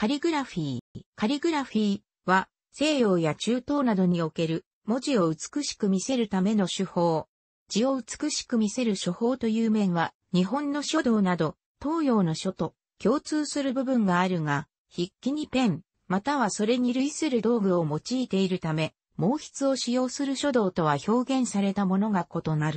カリグラフィー。カリグラフィーは西洋や中東などにおける文字を美しく見せるための手法。字を美しく見せる手法という面は日本の書道など東洋の書と共通する部分があるが、筆記にペン、またはそれに類する道具を用いているため、毛筆を使用する書道とは表現されたものが異なる。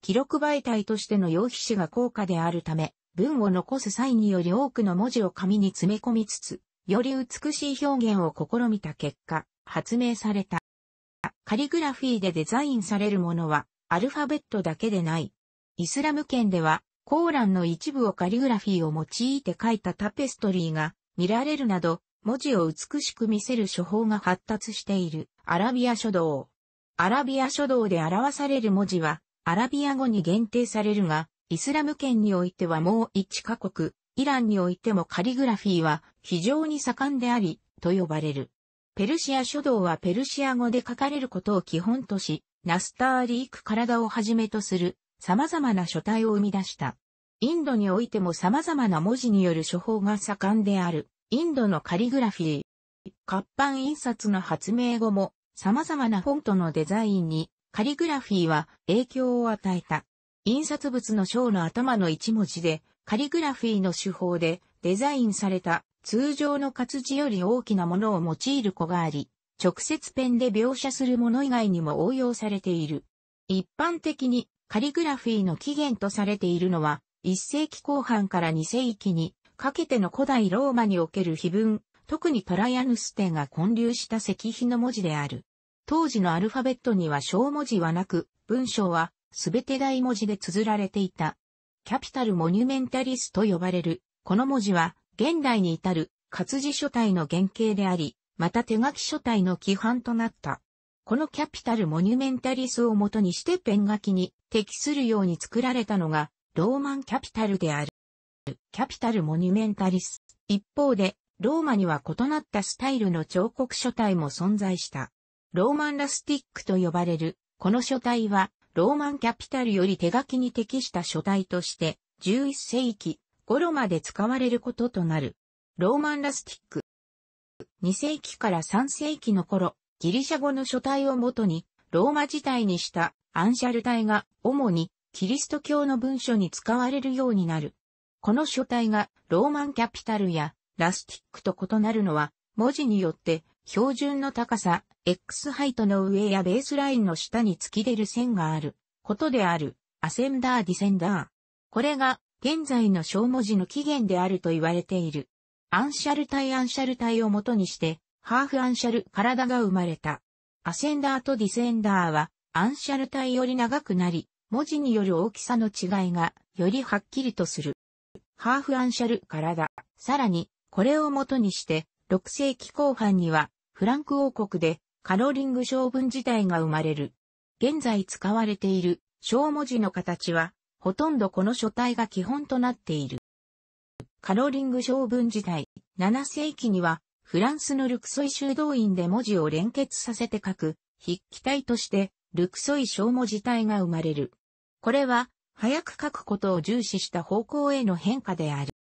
記録媒体としての用皮紙が高価であるため、文を残す際により多くの文字を紙に詰め込みつつ、より美しい表現を試みた結果、発明された。カリグラフィーでデザインされるものは、アルファベットだけでない。イスラム圏では、コーランの一部をカリグラフィーを用いて書いたタペストリーが見られるなど、文字を美しく見せる処方が発達しているアラビア書道。アラビア書道で表される文字は、アラビア語に限定されるが、イスラム圏においてはもう一カ国、イランにおいてもカリグラフィーは非常に盛んであり、と呼ばれる。ペルシア書道はペルシア語で書かれることを基本とし、ナスターリーク体をはじめとする様々な書体を生み出した。インドにおいても様々な文字による処方が盛んである、インドのカリグラフィー。活版印刷の発明後も様々なフォントのデザインにカリグラフィーは影響を与えた。印刷物の章の頭の一文字で、カリグラフィーの手法でデザインされた通常の活字より大きなものを用いる子があり、直接ペンで描写するもの以外にも応用されている。一般的にカリグラフィーの起源とされているのは、1世紀後半から2世紀にかけての古代ローマにおける碑文、特にトライアヌステが混流した石碑の文字である。当時のアルファベットには小文字はなく、文章はすべて大文字で綴られていた。キャピタルモニュメンタリスと呼ばれる、この文字は、現代に至る活字書体の原型であり、また手書き書体の規範となった。このキャピタルモニュメンタリスをもとにしてペン書きに適するように作られたのが、ローマンキャピタルである。キャピタルモニュメンタリス。一方で、ローマには異なったスタイルの彫刻書体も存在した。ローマンラスティックと呼ばれる、この書体は、ローマンキャピタルより手書きに適した書体として、11世紀頃まで使われることとなる。ローマンラスティック。2世紀から3世紀の頃、ギリシャ語の書体をもとに、ローマ自体にしたアンシャル体が主にキリスト教の文書に使われるようになる。この書体がローマンキャピタルやラスティックと異なるのは文字によって標準の高さ、X ハイトの上やベースラインの下に突き出る線があることである、アセンダー・ディセンダー。これが、現在の小文字の起源であると言われている。アンシャル対アンシャル体を元にして、ハーフアンシャル体が生まれた。アセンダーとディセンダーは、アンシャル体より長くなり、文字による大きさの違いが、よりはっきりとする。ハーフアンシャル体。さらに、これを元にして、6世紀後半には、フランク王国でカロリング将軍自体が生まれる。現在使われている小文字の形は、ほとんどこの書体が基本となっている。カロリング将軍自体、7世紀には、フランスのルクソイ修道院で文字を連結させて書く、筆記体として、ルクソイ小文字体が生まれる。これは、早く書くことを重視した方向への変化である。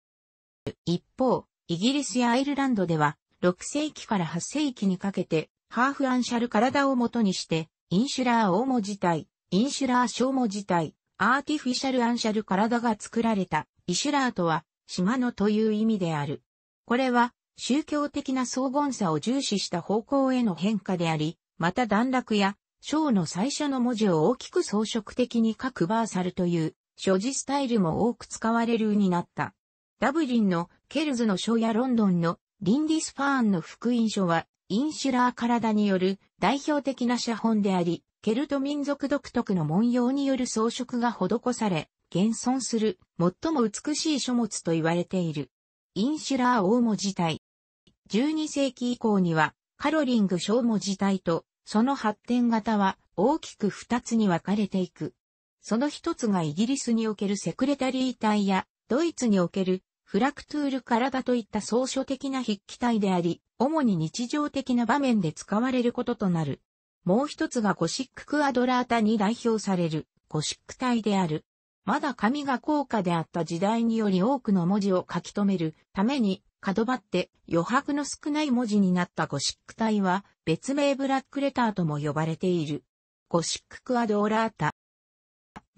一方、イギリスやアイルランドでは、6世紀から8世紀にかけて、ハーフアンシャル体を元にして、インシュラー大文字体、インシュラー小文字体、アーティフィシャルアンシャル体が作られた、イシュラーとは、島のという意味である。これは、宗教的な荘厳さを重視した方向への変化であり、また段落や、章の最初の文字を大きく装飾的に書くバーサルという、所持スタイルも多く使われるようになった。ダブリンのケルズの章やロンドンのリンディスファーンの福音書は、インシュラー体による代表的な写本であり、ケルト民族独特の文様による装飾が施され、現存する最も美しい書物と言われている。インシュラー大文字体。12世紀以降には、カロリング小文字体と、その発展型は大きく2つに分かれていく。その一つがイギリスにおけるセクレタリー体や、ドイツにおけるフラクトゥール体といった総書的な筆記体であり、主に日常的な場面で使われることとなる。もう一つがゴシッククアドラータに代表されるゴシック体である。まだ紙が高価であった時代により多くの文字を書き留めるために角張って余白の少ない文字になったゴシック体は別名ブラックレターとも呼ばれている。ゴシッククアドラータ。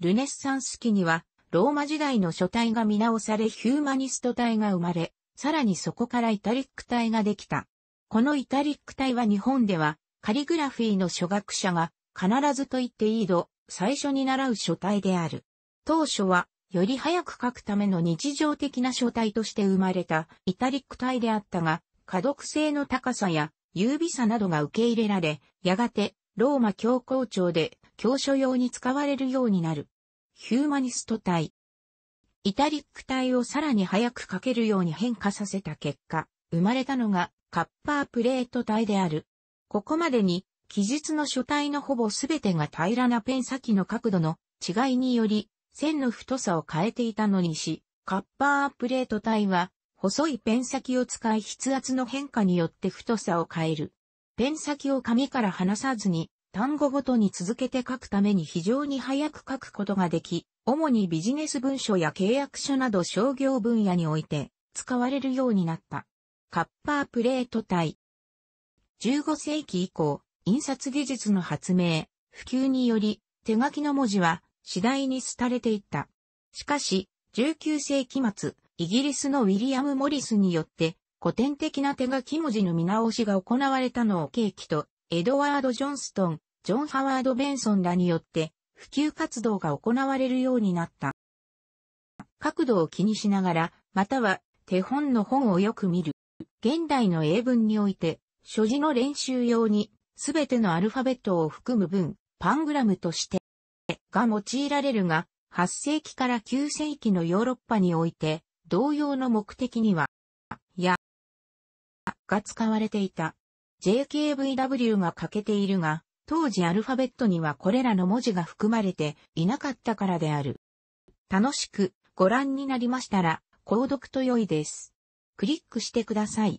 ルネッサンス期にはローマ時代の書体が見直されヒューマニスト体が生まれ、さらにそこからイタリック体ができた。このイタリック体は日本では、カリグラフィーの初学者が必ずと言っていい度、最初に習う書体である。当初は、より早く書くための日常的な書体として生まれたイタリック体であったが、可読性の高さや優美さなどが受け入れられ、やがてローマ教皇庁で教書用に使われるようになる。ヒューマニスト体。イタリック体をさらに早く描けるように変化させた結果、生まれたのがカッパープレート体である。ここまでに、記述の書体のほぼすべてが平らなペン先の角度の違いにより、線の太さを変えていたのにし、カッパープレート体は、細いペン先を使い筆圧の変化によって太さを変える。ペン先を紙から離さずに単語ごとに続けて書くために非常に早く書くことができ、主にビジネス文書や契約書など商業分野において使われるようになった。カッパープレート体。15世紀以降、印刷技術の発明、普及により、手書きの文字は次第に廃れていった。しかし、19世紀末、イギリスのウィリアム・モリスによって、古典的な手書き文字の見直しが行われたのを契機とエドワード・ジョンストン、ジョン・ハワード・ベンソンらによって普及活動が行われるようになった。角度を気にしながら、または手本の本をよく見る。現代の英文において、所持の練習用に、すべてのアルファベットを含む文、パングラムとして、が用いられるが、8世紀から9世紀のヨーロッパにおいて、同様の目的には、や、が使われていた。JKVW が欠けているが、当時アルファベットにはこれらの文字が含まれていなかったからである。楽しくご覧になりましたら、購読と良いです。クリックしてください。